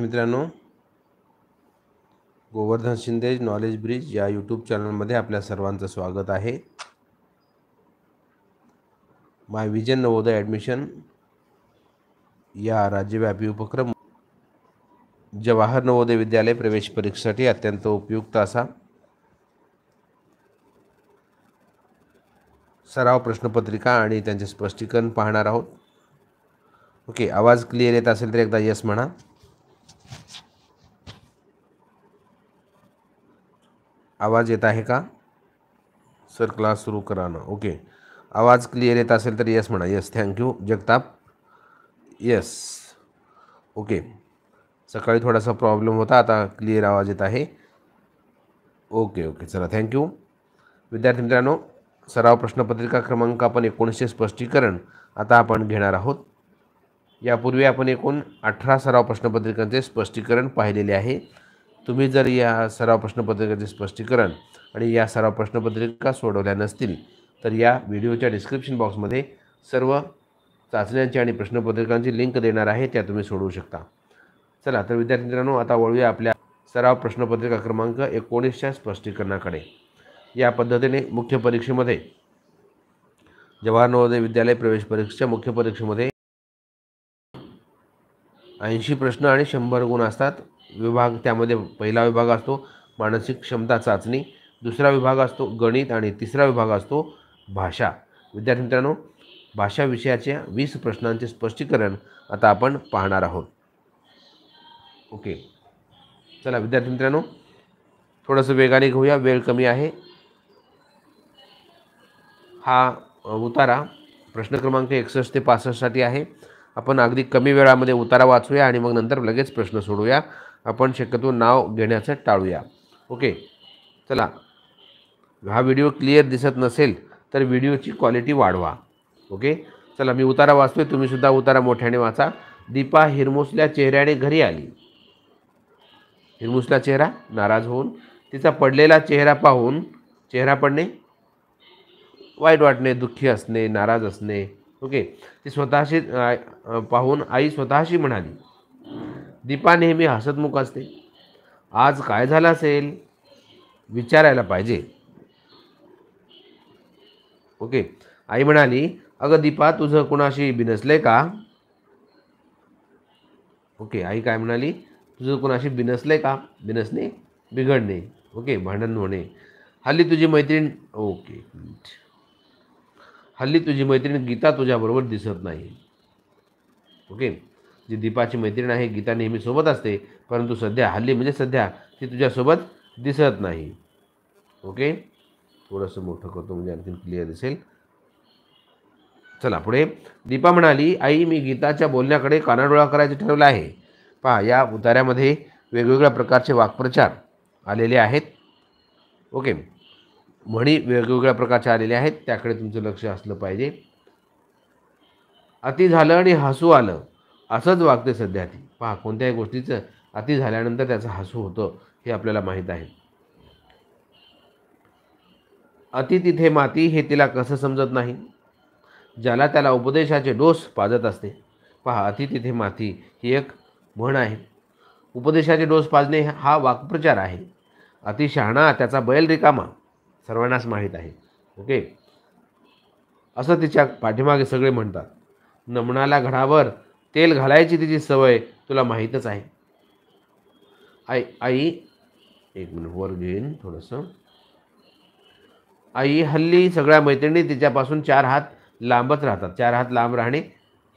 मित्रांनो Govardhan Shinde Knowledge Bridge या YouTube चॅनलमध्ये आपल्या सर्वांचं स्वागत आहे माय विजन नवोदय ॲडमिशन या राज्यव्यापी उपक्रम जवाहर नवोदय विद्यालय प्रवेश परीक्षेसाठी अत्यंत उपयुक्त असा सराव प्रश्नपत्रिका आणि त्यांचे स्पष्टीकरण पाहणार आहोत ओके आवाज क्लिअर येत असेल तर एकदा यस म्हणा आवाज येत आहे का सर क्लास सुरू करा ना ओके आवाज क्लिअर येत असेल तर येस म्हणा yes thank you Jagtap yes okay सकाळी थोडासा प्रॉब्लेम होता आता क्लिअर आवाज येत आहे ओके ओके चला थँक्यू विद्यार्थी मित्रांनो सराव प्रश्नपत्रिका क्रमांक आपण एकोणीसशे स्पष्टीकरण आता आपण घेणार आहोत यापूर्वी आपण एकूण अठरा सराव प्रश्नपत्रिकांचे स्पष्टीकरण पाहिलेले आहे तुम्ही जर या सराव प्रश्नपत्रिकेचे स्पष्टीकरण आणि या सराव प्रश्नपत्रिका सोडवल्या नसतील तर या व्हिडिओच्या डिस्क्रिप्शन बॉक्समध्ये सर्व चाचण्यांची आणि प्रश्नपत्रिकांची लिंक देणार आहे त्या तुम्ही सोडवू शकता चला तर विद्यार्थी मित्रांनो आता वळूया आपल्या सराव प्रश्नपत्रिका क्रमांक एकोणीसच्या स्पष्टीकरणाकडे या पद्धतीने मुख्य परीक्षेमध्ये जवाहर नवोदय विद्यालय प्रवेश परीक्षेच्या मुख्य परीक्षेमध्ये ऐंशी प्रश्न आणि शंभर गुण असतात विभाग त्यामध्ये पहिला विभाग असतो मानसिक क्षमता चाचणी दुसरा विभाग असतो गणित आणि तिसरा विभाग असतो भाषा विद्यार्थी मित्रांनो भाषा विषयाच्या वीस प्रश्नांचे स्पष्टीकरण आता आपण पाहणार आहोत ओके चला विद्यार्थी मित्रांनो थोडंसं वेगाने घेऊया वेळ कमी आहे हा उतारा प्रश्न क्रमांक एकसष्ट ते पासष्टसाठी आहे आपण अगदी कमी वेळामध्ये उतारा वाचूया आणि मग नंतर लगेच प्रश्न सोडूया आपण शक्यतो नाव घेण्याचं टाळूया ओके चला हा व्हिडिओ क्लिअर दिसत नसेल तर व्हिडिओची क्वालिटी वाढवा ओके चला मी उतारा वाचतोय तुम्हीसुद्धा उतारा मोठ्याने वाचा दीपा हिरमुसल्या चेहऱ्याने घरी आली हिरमुसला चेहरा नाराज होऊन तिचा पडलेला चेहरा पाहून चेहरा पडणे वाईट वाटणे दुःखी असणे नाराज असणे ओके ती स्वतःशी पाहून आई स्वतःशी म्हणाली दीपा नेहमी हसतमुख असते आज काय झालं असेल विचारायला पाहिजे ओके आई म्हणाली अगं दीपा तुझं कुणाशी बिनसले का ओके आई काय म्हणाली तुझं कुणाशी बिनसले का बिनसणे बिघडणे ओके भांडण होणे हल्ली तुझी मैत्रीण ओके हल्ली तुझी मैत्रीण गीता तुझ्याबरोबर दिसत नाही ओके जी दीपाची मैत्रीण आहे गीता नेहमी सोबत असते परंतु सध्या हल्ली म्हणजे सध्या ती तुझ्यासोबत दिसत नाही ओके थोडंसं मोठं करतो म्हणजे आणखी क्लिअर दिसेल चला पुढे दीपा म्हणाली आई मी गीताच्या बोलण्याकडे कानाडोळा करायचं ठरवलं आहे पहा या उतार्यामध्ये वेगवेगळ्या प्रकारचे वाक्प्रचार आलेले आहेत ओके म्हणी वेगवेगळ्या प्रकारचे आलेले आहेत त्याकडे तुमचं लक्ष असलं पाहिजे अति झालं आणि हसू आलं असंच वागते सध्या ती पहा कोणत्याही गोष्टीचं अति झाल्यानंतर त्याचं हसू होतं हे आपल्याला माहीत आहे अति तिथे माती हे तिला कसं समजत नाही ज्याला त्याला उपदेशाचे डोस पाजत असते पहा अति तिथे माती ही एक म्हण आहे उपदेशाचे डोस पाजणे हा वाक्प्रचार आहे अति शहाणा त्याचा बैल रिकामा सर्वांनाच माहीत आहे ओके असं तिच्या पाठीमागे सगळे म्हणतात नमनाला घडावर तेल घालायची तिची सवय तुला माहीतच आहे आई आई एक मिनिट वर घेईन थोडंसं आई हल्ली सगळ्या मैत्रिणी तिच्यापासून चार हात लांबच राहतात चार हात लांब राहणे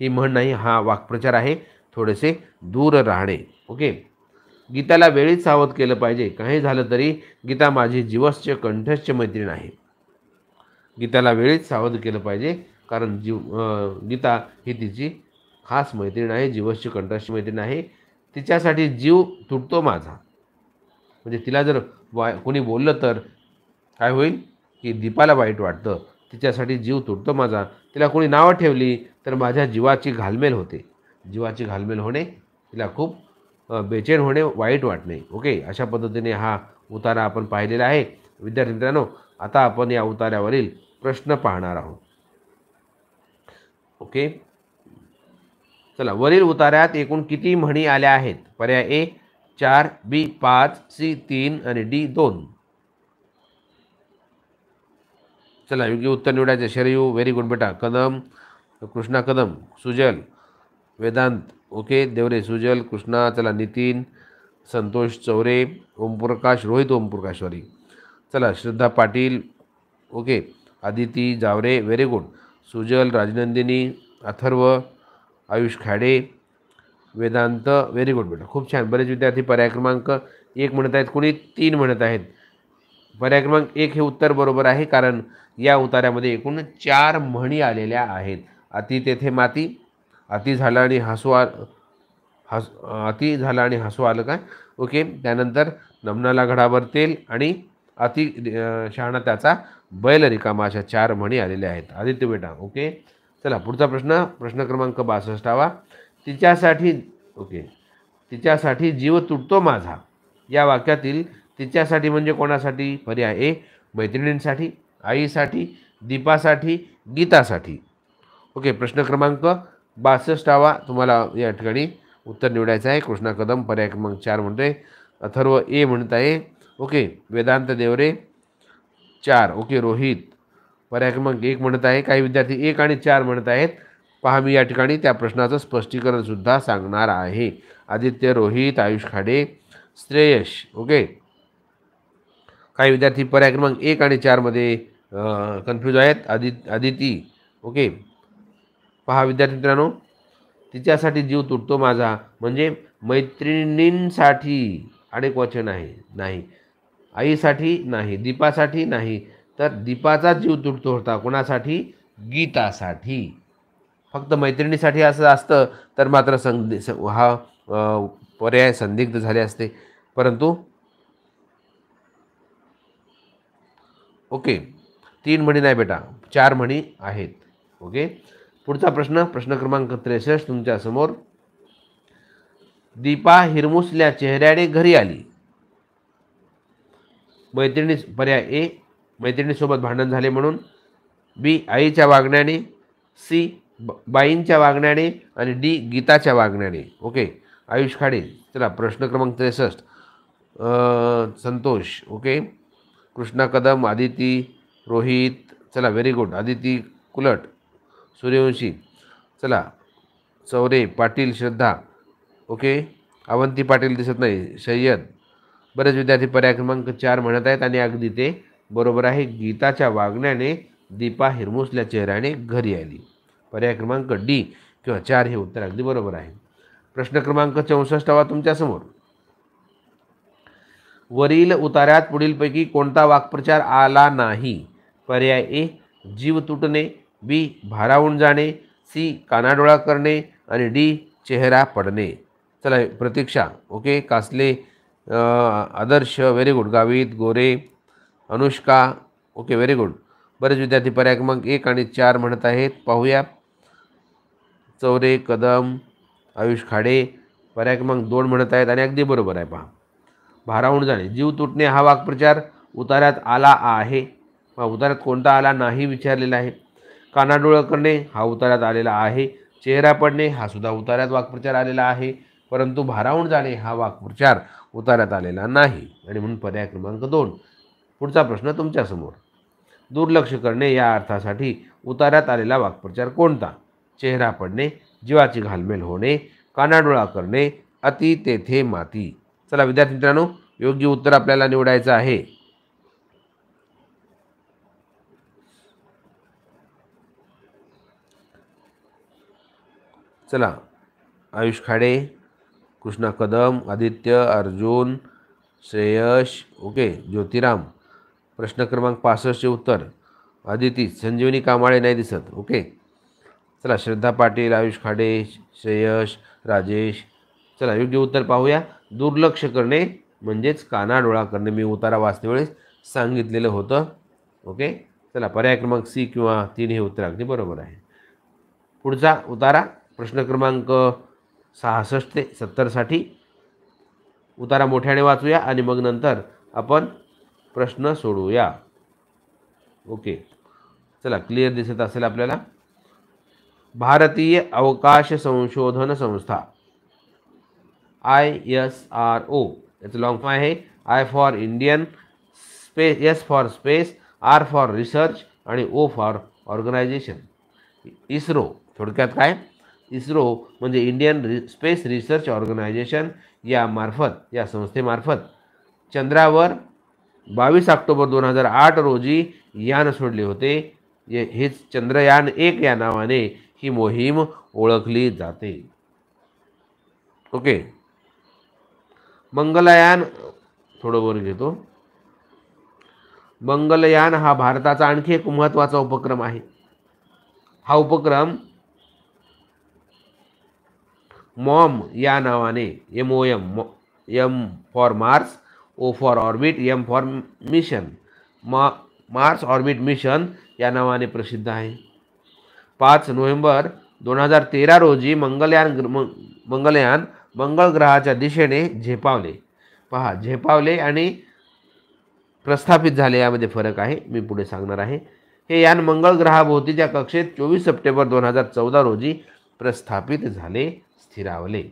ही म्हण नाही हा वाक्प्रचार आहे थोडेसे दूर राहणे ओके गीताला वेळीच सावध केलं पाहिजे काही झालं तरी गीता माझी जीवस्य कंठस्य मैत्रीण आहे गीताला वेळीच सावध केलं पाहिजे कारण जीव गीता ही तिची खास मैत्रीण आहे जीवाची कंठाशी मैत्रीण आहे तिच्यासाठी जीव तुटतो माझा म्हणजे तिला जर वाय कोणी बोललं तर काय होईल की दीपाला वाईट वाटतं तिच्यासाठी जीव तुटतो माझा तिला कोणी नावं ठेवली तर माझ्या जीवाची घालमेल होते जीवाची घालमेल होणे तिला खूप बेचैन होणे वाईट वाटणे ओके अशा पद्धतीने हा उतारा आपण पाहिलेला आहे विद्यार्थी मित्रांनो आता आपण या उतार्यावरील प्रश्न पाहणार आहोत ओके चला वरील उतार्यात एकूण किती म्हणी आल्या आहेत पर्याय ए चार बी पाच सी तीन आणि डी दोन चला योग्य उत्तर निवडायचे शरयू व्हेरी गुड बेटा कदम कृष्णा कदम सुजल वेदांत ओके देवरे सुजल कृष्णा चला नितीन संतोष चौरे ओमप्रकाश रोहित ओमप्रकाश सॉरी चला Shraddha Patil okay Aditi Javare very good Sujal Rajnandini Atharva Ayush Khade Vedant very good बेटा खूप छान बरेच विद्यार्थी पर्याय क्रमांक एक म्हणत आहेत कोणी तीन म्हणत आहेत पर्याय क्रमांक एक हे उत्तर बरोबर आहे कारण या उतार्यामध्ये एकूण चार म्हणी आलेल्या आहेत अति तेथे माती अति झालं आणि हसू आ हस अति झालं आणि हसू आलं काय ओके त्यानंतर नमनाला घडावर तेल आणि अति शहाणा त्याचा बैल रिकामा अशा चार म्हणी आलेल्या आहेत आदित्य बेटा ओके चला पुढचा प्रश्न प्रश्न क्रमांक बासष्टावा तिच्यासाठी ओके तिच्यासाठी जीव तुटतो माझा या वाक्यातील तिच्यासाठी म्हणजे कोणासाठी पर्याय ए मैत्रिणींसाठी आईसाठी दीपासाठी गीतासाठी ओके प्रश्न क्रमांक बासष्टावा तुम्हाला या ठिकाणी उत्तर निवडायचं आहे कृष्णा कदम पर्याय क्रमांक चार म्हणतोय अथर्व ए म्हणत आहे ओके वेदांत देवरे चार ओके रोहित पर्याय क्रमांक एक म्हणत आहे काही विद्यार्थी एक आणि चार म्हणत आहेत पहा मी या ठिकाणी त्या प्रश्नाचं स्पष्टीकरणसुद्धा सांगणार आहे आदित्य रोहित आयुष खाडे श्रेयश ओके काही विद्यार्थी पर्याय क्रमांक एक आणि चारमध्ये कन्फ्यूज आहेत आदि आदिती ओके पहा विद्यार्थी मित्रांनो तिच्यासाठी जीव तुटतो माझा म्हणजे मैत्रिणींसाठी अनेक वचन आहे नाही आईसाठी नाही दीपासाठी नाही तर दीपाचा जीव तुटतो होता कोणासाठी गीतासाठी फक्त मैत्रिणीसाठी असं असतं तर मात्र संधी हा पर्याय संदिग्ध झाले असते परंतु ओके तीन म्हणी नाही बेटा चार म्हणी आहेत ओके पुढचा प्रश्न प्रश्न क्रमांक त्रेसष्ट तुमच्यासमोर दीपा हिरमुसल्या चेहऱ्याने घरी आली मैत्रिणी पर्याय ए मैत्रिणीसोबत भांडण झाले म्हणून बी आईच्या वागण्याने सी ब बाईंच्या वागण्याने आणि डी गीताच्या वागण्याने ओके आयुष खाडे चला प्रश्न क्रमांक त्रेसष्ट संतोष ओके कृष्णा कदम आदिती रोहित चला व्हेरी गुड आदिती कुलट सूर्यवंशी चला चौरे पाटील श्रद्धा ओके अवंती पाटील दिसत नाही सय्यद बरेच विद्यार्थी पर्याय क्रमांक चार म्हणत आहेत आणि अगदी ते बरोबर आहे गीताच्या वागण्याने दीपा हिरमुसल्या चेहऱ्याने घरी आली पर्याय क्रमांक डी किंवा चार हे उत्तर अगदी बरोबर आहे प्रश्न क्रमांक तुमच्या तुमच्यासमोर वरील उतार्यात पुढीलपैकी कोणता वाक्प्रचार आला नाही पर्याय ए जीव तुटणे बी भारावून जाणे सी कानाडोळा करणे आणि डी चेहरा पडणे चला Pratiksha okay Kasle Adarsh very good Gavit Gore Anushka okay very good बरेच विद्यार्थी पर्याय क्रमांक एक आणि चार म्हणत आहेत पाहूया चौरे कदम आयुष खाडे पर्याय क्रमांक दोन म्हणत आहेत आणि अगदी बरोबर आहे पहा भाराहून जाणे जीव तुटणे हा वाक्प्रचार उतार्यात आला आहे उतार्यात कोणता आला नाही विचारलेला आहे कानाडोळं करणे हा उतार्यात आलेला आहे चेहरा पडणे हा सुद्धा उतार्यात वाक्प्रचार आलेला आहे परंतु भाराहून जाणे हा वाक्प्रचार उतार्यात आलेला नाही आणि म्हणून पर्याय क्रमांक दोन पुढचा प्रश्न तुमच्यासमोर दुर्लक्ष करणे या अर्थासाठी उतारात आलेला वाक्प्रचार कोणता चेहरा पडणे जीवाची घालमेल होणे कानाडोळा करणे अति तेथे माती चला विद्यार्थी मित्रांनो योग्य उत्तर आपल्याला निवडायचं आहे चला आयुष खाडे कृष्णा कदम आदित्य अर्जुन श्रेयश ओके ज्योतिराम प्रश्न क्रमांक पासष्टचे उत्तर अदिती संजीवनी कामाळे नाही दिसत ओके चला श्रद्धा पाटील आयुष खाडे श्रेयश राजेश चला योग्य उत्तर पाहूया दुर्लक्ष करणे म्हणजेच कानाडोळा करणे मी उतारा वाचतेवेळेस सांगितलेलं होतं ओके चला पर्याय क्रमांक सी किंवा तीन हे उत्तर अगदी बरोबर आहे पुढचा उतारा प्रश्न क्रमांक सहासष्ट ते सत्तरसाठी उतारा मोठ्याने वाचूया आणि मग नंतर आपण प्रश्न सोडूया ओके चला क्लिअर दिसत असेल आपल्याला भारतीय अवकाश संशोधन संस्था आय एस आर ओ याचं लॉंग फॉर्म आहे I for Indian space S for space R for research आणि ओ फॉर ऑर्गनायझेशन इस्रो थोडक्यात काय इस्रो म्हणजे इंडियन रि स्पेस रिसर्च ऑर्गनायझेशन मार्फत या संस्थेमार्फत चंद्रावर बावीस ऑक्टोबर दोन हजार आठ रोजी यान सोडले होते हेच चंद्रयान एक या नावाने ही मोहीम ओळखली जाते ओके मंगलयान थोडं वर घेतो मंगलयान हा भारताचा आणखी एक महत्त्वाचा उपक्रम आहे हा उपक्रम मॉम या नावाने M O M M for Mars O for orbit M for mission मा मार्स ऑर्बिट मिशन या नावाने प्रसिद्ध आहे पाच नोव्हेंबर दोन हजार तेरा रोजी मंगलयान मंगलयान मंगळ ग्रहाच्या दिशेने झेपावले पहा झेपावले आणि प्रस्थापित झाले यामध्ये फरक आहे मी पुढे सांगणार आहे हे यान मंगळ ग्रहाभोवतीच्या कक्षेत चोवीस सप्टेंबर दोन हजार चौदा रोजी प्रस्थापित झाले स्थिरावले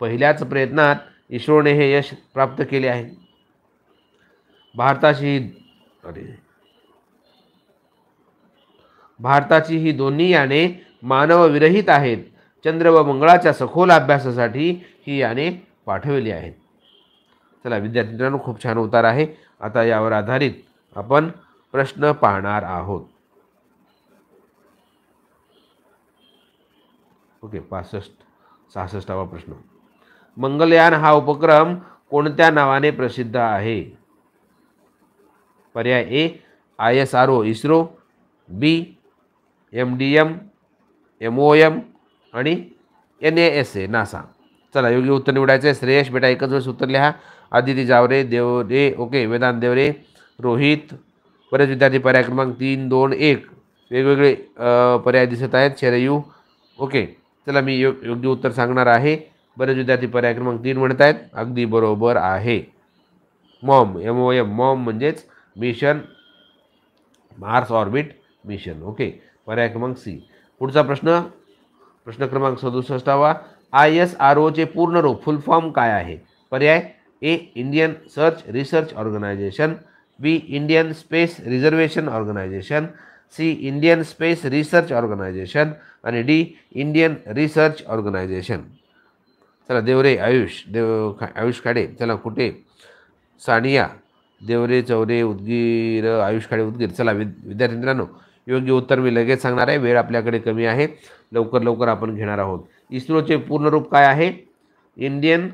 पहिल्याच प्रयत्नात इस्रोने हे यश प्राप्त केले आहे भारताची अरे भारताची ही दोन्ही याने मानवविरहित आहेत चंद्र व मंगळाच्या सखोल अभ्यासासाठी ही याने पाठवली आहेत चला विद्यार्थी मित्रांनो खूप छान उतार आहे आता यावर आधारित आपण प्रश्न पाहणार आहोत ओके पासष्ट सहासष्टावा प्रश्न मंगलयान हा उपक्रम कोणत्या नावाने प्रसिद्ध आहे पर्याय A I S R O ISRO B M D M M O M आणि N A S A NASA चला योग्य उत्तर निवडायचं आहे श्रेयश बेटा एकच वेळेस उत्तर लिहा आदिती जावरे देवरे ओके वेदांत देवरे रोहित बरेच विद्यार्थी पर्याय क्रमांक तीन दोन एक वेगवेगळे पर्याय दिसत आहेत शरयू ओके चला मी यो योग्य उत्तर सांगणार आहे बरेच विद्यार्थी पर्याय क्रमांक तीन म्हणत आहेत अगदी बरोबर आहे MOM M O M MOM म्हणजेच mission Mars orbit mission okay पर्याय क्रमांक सी पुढचा प्रश्न प्रश्न क्रमांक सदुसष्टावा आय एस आर ओचे पूर्ण रूप फुल फॉर्म काय आहे पर्याय A Indian search research organisation B Indian space reservation organisation C Indian space research organisation आणि डी इंडियन रिसर्च ऑर्गनायझेशन चला देवरे आयुष देव आयुष खाडे चला कुठे सानिया देवरे चौरे उदगीर आयुष उदगीर चला विद विद्यार्थी मित्रांनो योग्य उत्तर मी लगेच सांगणार आहे वेळ आपल्याकडे कमी आहे लवकर लवकर आपण घेणार आहोत इस्रोचे रूप काय आहे इंडियन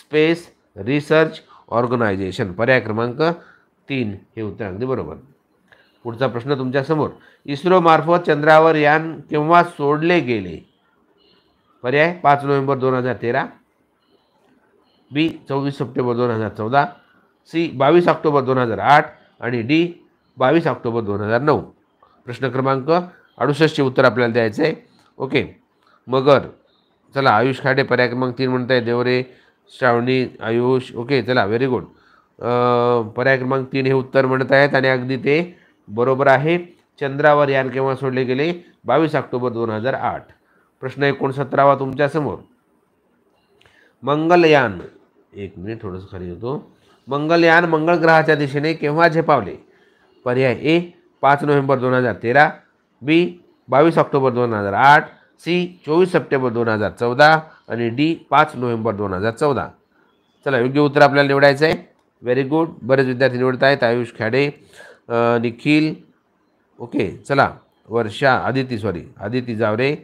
स्पेस रिसर्च ऑर्गनायझेशन पर्याय क्रमांक तीन हे उत्तर अगदी बरोबर पुढचा प्रश्न तुमच्यासमोर इस्रोमार्फत चंद्रावर यान केव्हा सोडले गेले पर्याय पाच नोव्हेंबर दोन हजार तेरा बी चोवीस सप्टेंबर दोन हजार चौदा सी बावीस ऑक्टोबर दोन हजार आठ आणि डी बावीस ऑक्टोबर दोन हजार नऊ प्रश्न क्रमांक अडुसष्टचे उत्तर आपल्याला द्यायचं आहे ओके मगर चला आयुष खाडे पर्याय क्रमांक तीन म्हणत आहे देवरे श्रावणी आयुष ओके चला व्हेरी गुड पर्याय क्रमांक तीन हे उत्तर म्हणत आहेत आणि अगदी ते बरोबर आहे चंद्रावर यान केव्हा सोडले गेले बावीस ऑक्टोबर दोन हजार आठ प्रश्न एकोणसतरावा तुमच्यासमोर मंगलयान एक मिनिट थोडंसं खाली होतो मंगलयान मंगळ ग्रहाच्या दिशेने केव्हा झेपावले पर्याय ए पाच नोव्हेंबर दोन हजार तेरा बी बावीस ऑक्टोबर दोन हजार आठ सी चोवीस सप्टेंबर दोन हजार चौदा आणि डी पाच नोव्हेंबर दोन हजार चौदा चला योग्य उत्तर आपल्याला निवडायचं आहे व्हेरी गुड बरेच विद्यार्थी निवडत आहेत आयुष खाडे निखिल ओके चला वर्षा आदिती सॉरी आदिती जावरे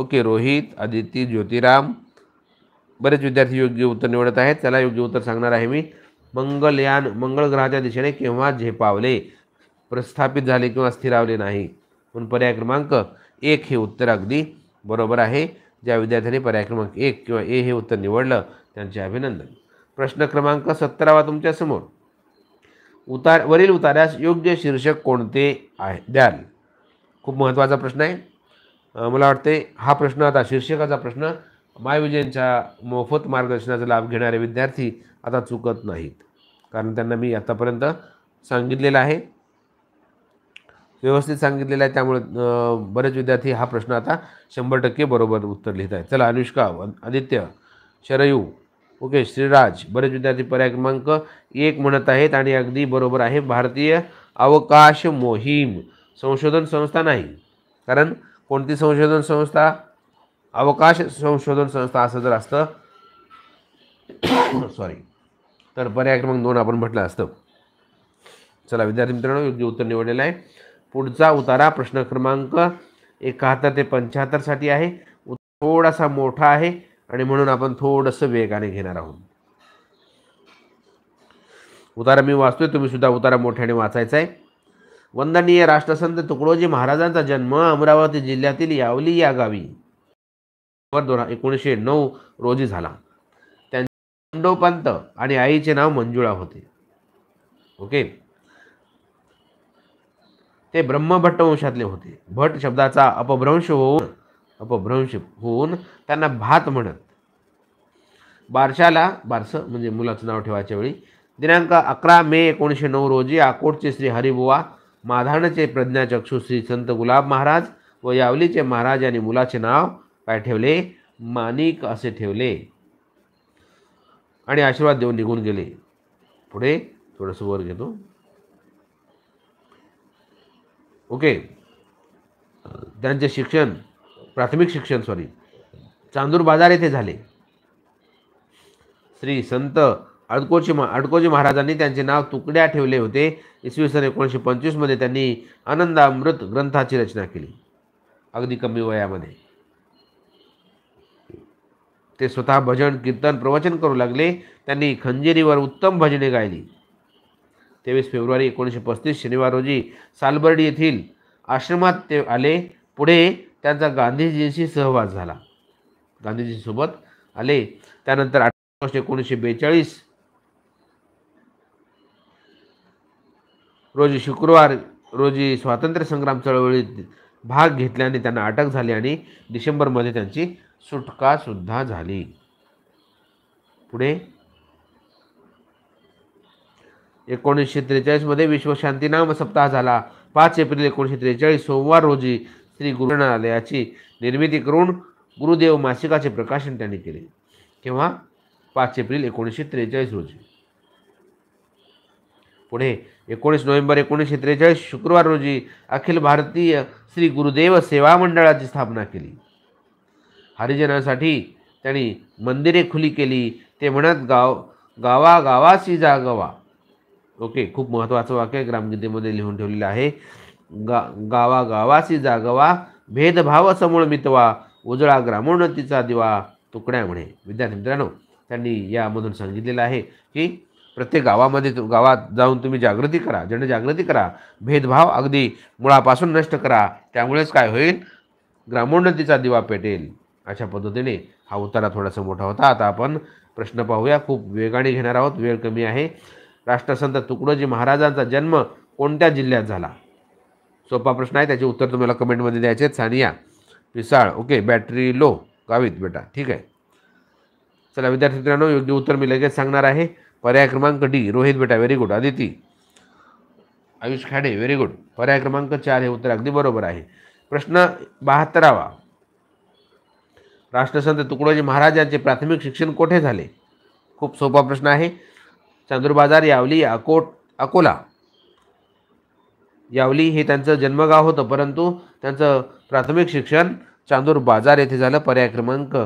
ओके रोहित आदिती ज्योतिराम बरेच विद्यार्थी योग्य उत्तर निवडत आहेत त्याला योग्य उत्तर सांगणार आहे मी मंगलयान मंगळ ग्रहाच्या दिशेने केव्हा झेपावले प्रस्थापित झाले किंवा स्थिरावले नाही पण पर्याय क्रमांक एक हे उत्तर अगदी बरोबर आहे ज्या विद्यार्थ्यांनी पर्याय क्रमांक एक किंवा ए हे उत्तर निवडलं त्यांचे अभिनंदन प्रश्न क्रमांक सत्तरावा तुमच्यासमोर उतार वरील उतार्यास योग्य शीर्षक कोणते आहे द्याल खूप महत्त्वाचा प्रश्न आहे मला वाटते हा प्रश्न आता शीर्षकाचा प्रश्न मायविजयनच्या मोफत मार्गदर्शनाचा लाभ घेणारे विद्यार्थी आता चुकत नाहीत कारण त्यांना मी आतापर्यंत सांगितलेलं आहे व्यवस्थित सांगितलेलं आहे त्यामुळे बरेच विद्यार्थी हा प्रश्न आता शंभर टक्के बरोबर उत्तर लिहित आहेत चला अनुष्का आदित्य शरयू ओके श्रीराज बरेच विद्यार्थी पर्याय क्रमांक एक म्हणत आहेत आणि अगदी बरोबर आहे भारतीय अवकाश मोहीम संशोधन संस्था नाही कारण कोणती संशोधन संस्था अवकाश संशोधन संस्था असं जर असतं सॉरी तर पर्याय क्रमांक दोन आपण म्हटलं असतं चला विद्यार्थी मित्रांनो योग्य उत्तर निवडलेलं आहे पुढचा उतारा प्रश्न क्रमांक एकाहत्तर ते पंच्याहत्तरसाठी आहे थोडासा मोठा आहे आणि म्हणून आपण थोडंसं वेगाने घेणार आहोत उतारा मी वाचतोय तुम्ही सुद्धा उतारा मोठ्याने वाचायचा आहे वंदनीय राष्ट्रसंत तुकडोजी महाराजांचा जन्म अमरावती जिल्ह्यातील यावली या गावी दोन एकोणीसशे नऊ रोजी झाला त्यांचे आणि आईचे नाव मंजुळा होते ओके ते ब्रह्मभट्ट वंशातले होते भट शब्दाचा अपभ्रंश होऊन अपभ्रंश होऊन त्यांना भात म्हणत बारशाला बारस म्हणजे मुलाचं नाव ठेवायच्या वेळी दिनांक अकरा मे एकोणीसशे नऊ रोजी अकोटचे श्री हरिबुवा माधाणचे प्रज्ञाचक्षू श्री संत गुलाब महाराज व यावलीचे महाराज आणि मुलाचे नाव काय ठेवले मानिक असे ठेवले आणि आशीर्वाद देऊन निघून गेले पुढे थोडंसं वर घेतो ओके त्यांचे शिक्षण प्राथमिक शिक्षण सॉरी चांदूर बाजार येथे झाले श्री संत अडकोजी मा अडकोजी महाराजांनी त्यांचे नाव तुकड्या ठेवले होते इसवी सन एकोणीसशे पंचवीसमध्ये त्यांनी आनंदामृत ग्रंथाची रचना केली अगदी कमी वयामध्ये ते स्वतः भजन कीर्तन प्रवचन करू लागले त्यांनी खंजेरीवर उत्तम भजने गायली तेवीस फेब्रुवारी एकोणीसशे पस्तीस शनिवार रोजी सालबर्डी येथील आश्रमात ते आले पुढे त्यांचा गांधीजींशी सहवास झाला गांधीजींसोबत आले त्यानंतर आठ ऑगस्ट एकोणीसशे बेचाळीस रोजी शुक्रवार रोजी स्वातंत्र्य संग्राम चळवळीत भाग घेतल्याने त्यांना अटक झाली आणि डिसेंबरमध्ये त्यांची सुटकासुद्धा झाली पुढे एकोणीसशे त्रेचाळीसमध्ये विश्वशांती नाम सप्ताह झाला पाच एप्रिल एकोणीसशे त्रेचाळीस सोमवार रोजी श्री गुरुनालयाची निर्मिती करून गुरुदेव मासिकाचे प्रकाशन त्यांनी केले किंवा पाच एप्रिल एकोणीसशे त्रेचाळीस रोजी पुढे एकोणीस नोव्हेंबर एकोणीसशे त्रेचाळीस शुक्रवार रोजी अखिल भारतीय श्री गुरुदेव सेवा मंडळाची स्थापना केली हरिजनासाठी त्यांनी मंदिरे खुली केली ते म्हणत गाव गावा गावासी जागवा ओके खूप महत्त्वाचं वाक्य ग्रामगीतेमध्ये लिहून ठेवलेलं आहे गा गावा गावासी जागवा भेदभाव समूळ मितवा उजळा ग्रामोन्नतीचा दिवा तुकड्या म्हणे विद्यार्थी मित्रांनो त्यांनी यामधून सांगितलेलं आहे की प्रत्येक गावामध्ये गावात जाऊन तुम्ही जागृती करा जनजागृती करा भेदभाव अगदी मुळापासून नष्ट करा त्यामुळेच काय होईल ग्रामोन्नतीचा दिवा पेटेल अशा पद्धतीने हा उतारा थोडासा मोठा होता आता आपण प्रश्न पाहूया खूप वेगाने घेणार आहोत वेळ कमी आहे राष्ट्रसंत तुकडोजी महाराजांचा जन्म कोणत्या जिल्ह्यात झाला सोपा प्रश्न आहे त्याचे उत्तर तुम्हाला कमेंटमध्ये द्यायचे Sania Pisal okay battery low Gavit बेटा ठीक आहे चला विद्यार्थी मित्रांनो योग्य उत्तर मी लगेच सांगणार आहे पर्याय क्रमांक डी रोहित बेटा very good Aditi Ayush Khade very good पर्याय क्रमांक चार हे उत्तर अगदी बरोबर आहे प्रश्न बहात्तरावा राष्ट्रसंत तुकडोजी महाराजांचे प्राथमिक शिक्षण कोठे झाले खूप सोपा प्रश्न आहे चांदूरबाजार यावली अकोट अकोला यावली हे त्यांचं जन्मगाव होतं परंतु त्यांचं प्राथमिक शिक्षण चांदूर बाजार येथे झालं पर्याय क्रमांक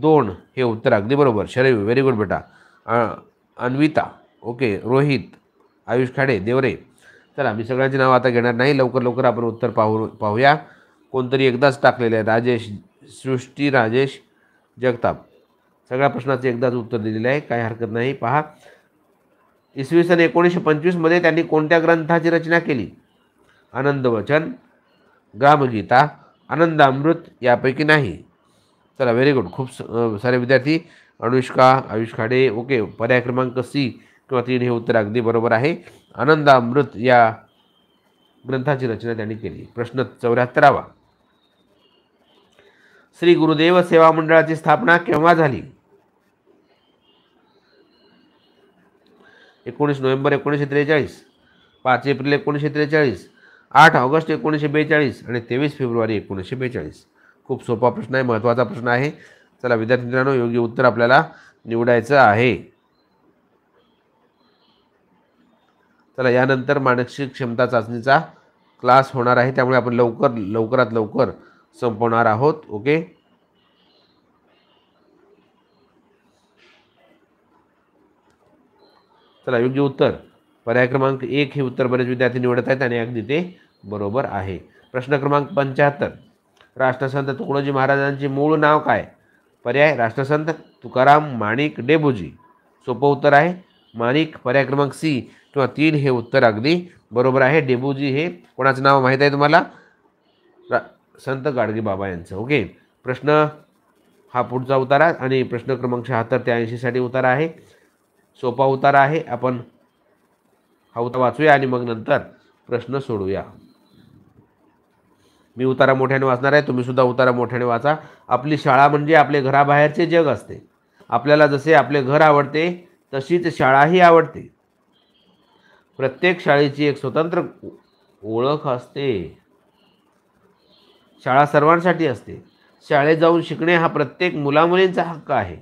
दोन हे उत्तर अगदी बरोबर शरीफ व्हेरी गुड बेटा अन्विता ओके रोहित आयुष खाडे देवरे चला मी सगळ्यांची नावं आता घेणार नाही लवकर लवकर आपण उत्तर पाहू पाहूया कोणतरी एकदाच टाकलेलं आहे राजेश सृष्टी राजेश जगताप सगळ्या प्रश्नाचं एकदाच उत्तर दिलेलं आहे काही हरकत नाही पहा इसवी सन एकोणीसशे पंचवीसमध्ये त्यांनी कोणत्या ग्रंथाची रचना केली आनंदवचन ग्रामगीता आनंदामृत यापैकी नाही चला व्हेरी गुड खूप सारे विद्यार्थी अनुष्का आयुष खाडे ओके पर्याय क्रमांक सी किंवा तीन हे उत्तर अगदी बरोबर आहे आनंदामृत या ग्रंथाची रचना त्यांनी केली प्रश्न चौऱ्याहत्तरावा श्री गुरुदेव सेवा मंडळाची स्थापना केव्हा झाली एकोणीस नोव्हेंबर एकोणीसशे त्रेचाळीस पाच एप्रिल एकोणीसशे त्रेचाळीस आठ ऑगस्ट एकोणीसशे बेचाळीस आणि तेवीस फेब्रुवारी एकोणीसशे बेचाळीस खूप सोपा प्रश्न आहे महत्त्वाचा प्रश्न आहे चला विद्यार्थी मित्रांनो योग्य उत्तर आपल्याला निवडायचं आहे चला यानंतर मानसिक क्षमता चाचणीचा क्लास होणार आहे त्यामुळे आपण लवकर लवकरात लवकर संपवणार आहोत ओके चला योग्य उत्तर पर्याय क्रमांक एक हे उत्तर बरेच विद्यार्थी निवडत आहेत आणि अगदी ते बरोबर आहे प्रश्न क्रमांक पंच्याहत्तर राष्ट्रसंत तुकडोजी महाराजांचे मूळ नाव काय पर्याय राष्ट्रसंत तुकाराम माणिक डेबोजी सोपं उत्तर आहे माणिक पर्याय क्रमांक सी किंवा तीन हे उत्तर अगदी बरोबर आहे डेबूजी हे कोणाचं नाव माहीत आहे तुम्हाला संत गाडगे बाबा यांचं ओके प्रश्न हा पुढचा उतारा आणि प्रश्न क्रमांक शहात्तर ते ऐंशीसाठी उतारा आहे सोपा उतारा आहे आपण हा उतार वाचूया आणि मग नंतर प्रश्न सोडूया मी उतारा मोठ्याने वाचणार आहे तुम्ही सुद्धा उतारा मोठ्याने वाचा आपली शाळा म्हणजे आपले घराबाहेरचे जग असते आपल्याला जसे आपले घर आवडते तशीच शाळाही आवडते प्रत्येक शाळेची एक स्वतंत्र ओळख असते शाळा सर्वांसाठी असते शाळेत जाऊन शिकणे हा प्रत्येक मुलामुलींचा हक्क आहे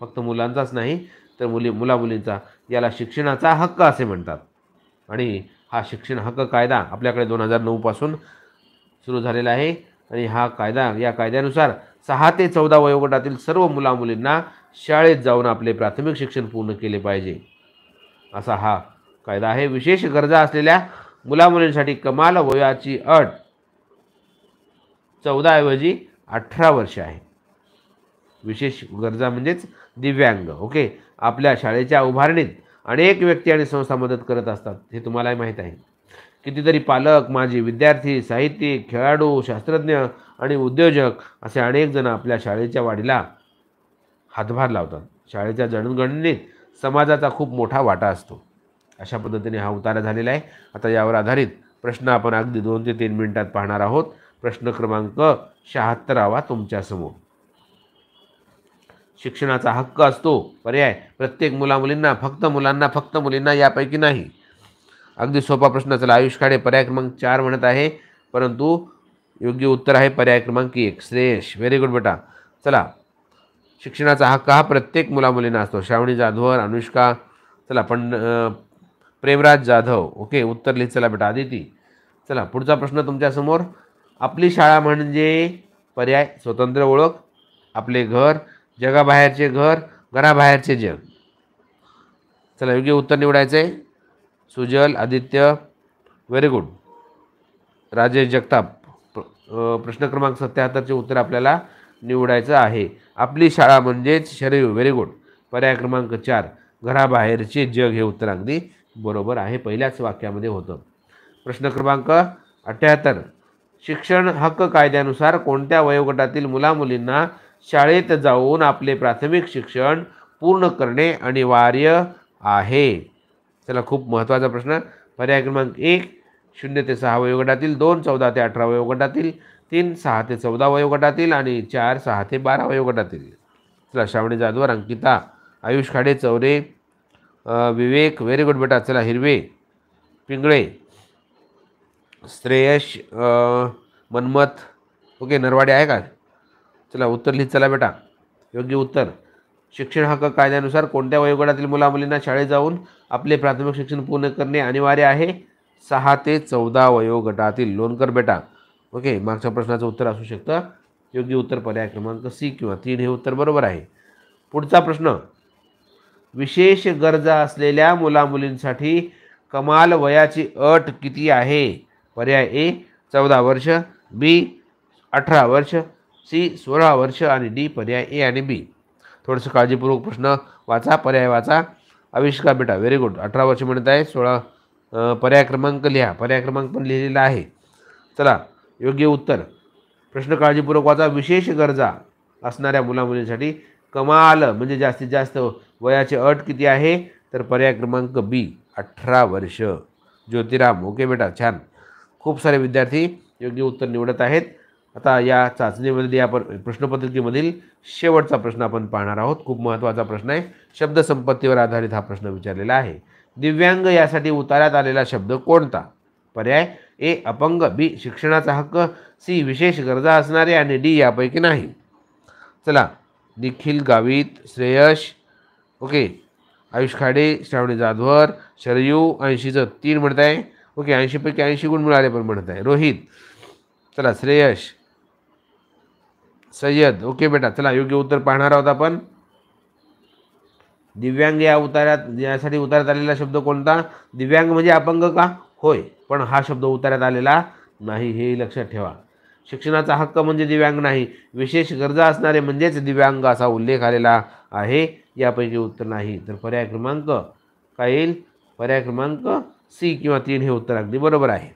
फक्त मुलांचाच नाही तर मुली मुलामुलींचा याला शिक्षणाचा हक्क असे म्हणतात आणि हा शिक्षण हक्क कायदा आपल्याकडे दोन हजार नऊपासून सुरू झालेला आहे आणि हा कायदा या कायद्यानुसार सहा ते चौदा वयोगटातील सर्व मुलामुलींना शाळेत जाऊन आपले प्राथमिक शिक्षण पूर्ण केले पाहिजे असा हा कायदा आहे विशेष गरजा असलेल्या मुलामुलींसाठी कमाल वयाची अट चौदाऐवजी अठरा वर्ष आहे विशेष गरजा म्हणजेच दिव्यांग ओके आपल्या शाळेच्या उभारणीत अनेक व्यक्ती आणि संस्था मदत करत असतात हे तुम्हालाही माहीत आहे कितीतरी पालक माजी विद्यार्थी साहित्यिक खेळाडू शास्त्रज्ञ आणि उद्योजक असे अनेक जण आपल्या शाळेच्या वाढीला हातभार लावतात शाळेच्या जणगणनीत समाजाचा खूप मोठा वाटा असतो अशा पद्धतीने हा उतारा झालेला आहे आता यावर आधारित प्रश्न आपण अगदी दोन ते तीन मिनटात पाहणार आहोत प्रश्न क्रमांक शहात्तरावा तुमच्यासमोर शिक्षणाचा हक्क असतो पर्याय प्रत्येक मुला मुलींना फक्त मुलांना फक्त मुलींना यापैकी नाही अगदी सोपा प्रश्न चला आयुष काडे पर्याय क्रमांक चार म्हणत आहे परंतु योग्य उत्तर आहे पर्याय क्रमांक एक श्रेयश व्हेरी गुड बेटा चला शिक्षणाचा हक्क हा प्रत्येक मुला मुलींना असतो श्रावणी जाधवर अनुष्का चला पण प्रेमराज जाधव ओके उत्तर लिहित चला बेटा आदिती चला पुढचा प्रश्न तुमच्यासमोर आपली शाळा म्हणजे पर्याय स्वतंत्र ओळख आपले घर जगाबाहेरचे घर घराबाहेरचे जग चला योग्य उत्तर निवडायचं आहे सुजल आदित्य व्हेरी गुड राजेश जगताप प्रश्न क्रमांक सत्याहत्तरचे उत्तर आपल्याला निवडायचं आहे आपली शाळा म्हणजेच शरीर व्हेरी गुड पर्याय क्रमांक चार घराबाहेरचे जग हे उत्तर अगदी बरोबर आहे पहिल्याच वाक्यामध्ये होतं प्रश्न क्रमांक अठ्ठ्याहत्तर शिक्षण हक्क कायद्यानुसार कोणत्या वयोगटातील मुलामुलींना शाळेत जाऊन आपले प्राथमिक शिक्षण पूर्ण करणे अनिवार्य आहे चला खूप महत्त्वाचा प्रश्न पर्याय क्रमांक एक शून्य ते सहा वयोगटातील दोन चौदा ते अठरा वयोगटातील तीन सहा ते चौदा वयोगटातील आणि चार सहा ते बारा वयोगटातील चला श्रावणी जाधवर अंकिता आयुष खाडे चौरे विवेक व्हेरी गुड बेटा चला हिरवे पिंगळे श्रेयश मनमत ओके नरवाडे आहे का चला उत्तर लिहित चला बेटा योग्य उत्तर शिक्षण हक्क कायद्यानुसार कोणत्या वयोगटातील मुलामुलींना शाळेत जाऊन आपले प्राथमिक शिक्षण पूर्ण करणे अनिवार्य आहे सहा ते चौदा वयोगटातील लोणकर बेटा ओके मागच्या प्रश्नाचं उत्तर असू शकतं योग्य उत्तर पर्याय क्रमांक सी किंवा तीन हे उत्तर बरोबर आहे पुढचा प्रश्न विशेष गरजा असलेल्या मुलामुलींसाठी कमाल वयाची अट किती आहे पर्याय ए चौदा वर्ष बी अठरा वर्ष सी सोळा वर्ष आणि डी पर्याय ए आणि बी थोडंसं काळजीपूर्वक प्रश्न वाचा पर्याय वाचा आविष्कार बेटा व्हेरी गुड अठरा वर्ष म्हणत आहे सोळा पर्याय क्रमांक लिहा पर्याय क्रमांक पण लिहिलेला आहे चला योग्य उत्तर प्रश्न काळजीपूर्वक वाचा विशेष गरजा असणाऱ्या मुलामुलींसाठी कमाल म्हणजे जास्तीत जास्त वयाचे अट किती आहे तर पर्याय क्रमांक बी अठरा वर्ष ज्योतिराम ओके बेटा छान खूप सारे विद्यार्थी योग्य उत्तर निवडत आहेत आता या चाचणीमध्ये आपण प्रश्नपत्रिकेमधील शेवटचा प्रश्न आपण पाहणार आहोत खूप महत्त्वाचा प्रश्न आहे शब्दसंपत्तीवर आधारित हा प्रश्न विचारलेला आहे दिव्यांग यासाठी उतारात आलेला शब्द कोणता पर्याय ए अपंग बी शिक्षणाचा हक्क सी विशेष गरजा असणारे आणि डी यापैकी नाही चला निखिल गावित श्रेयश ओके आयुष खाडे श्रावणी जाधवर शरयू ऐंशीचं तीन म्हणत आहे ओके ऐंशीपैकी ऐंशी गुण मिळाले पण म्हणत आहे रोहित चला श्रेयश सय्यद ओके बेटा चला योग्य उत्तर पाहणार आहोत आपण दिव्यांग या उतार्यात यासाठी उतारत आलेला शब्द कोणता दिव्यांग म्हणजे अपंग का होय पण हा शब्द उतार्यात आलेला नाही हे लक्षात ठेवा शिक्षणाचा हक्क म्हणजे दिव्यांग नाही विशेष गरजा असणारे म्हणजेच दिव्यांग असा उल्लेख आलेला आहे यापैकी उत्तर नाही तर पर्याय क्रमांक काय येईल पर्याय क्रमांक सी किंवा तीन हे उत्तर अगदी बरोबर आहे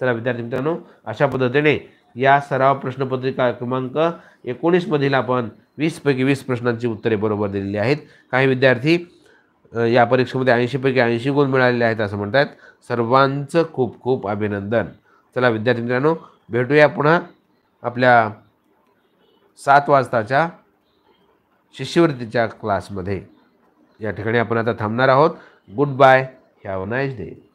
चला विद्यार्थी मित्रांनो अशा पद्धतीने या सराव प्रश्नपत्रिका क्रमांक एकोणीसमधील आपण वीसपैकी वीस प्रश्नांची उत्तरे बरोबर दिलेली आहेत काही विद्यार्थी या परीक्षेमध्ये ऐंशीपैकी ऐंशी गुण मिळालेले आहेत असं आहेत सर्वांचं खूप खूप अभिनंदन चला विद्यार्थी मित्रांनो भेटूया पुन्हा आपल्या सात वाजताच्या शिष्यवृत्तीच्या क्लासमध्ये या ठिकाणी आपण आता थांबणार आहोत good bye have nice day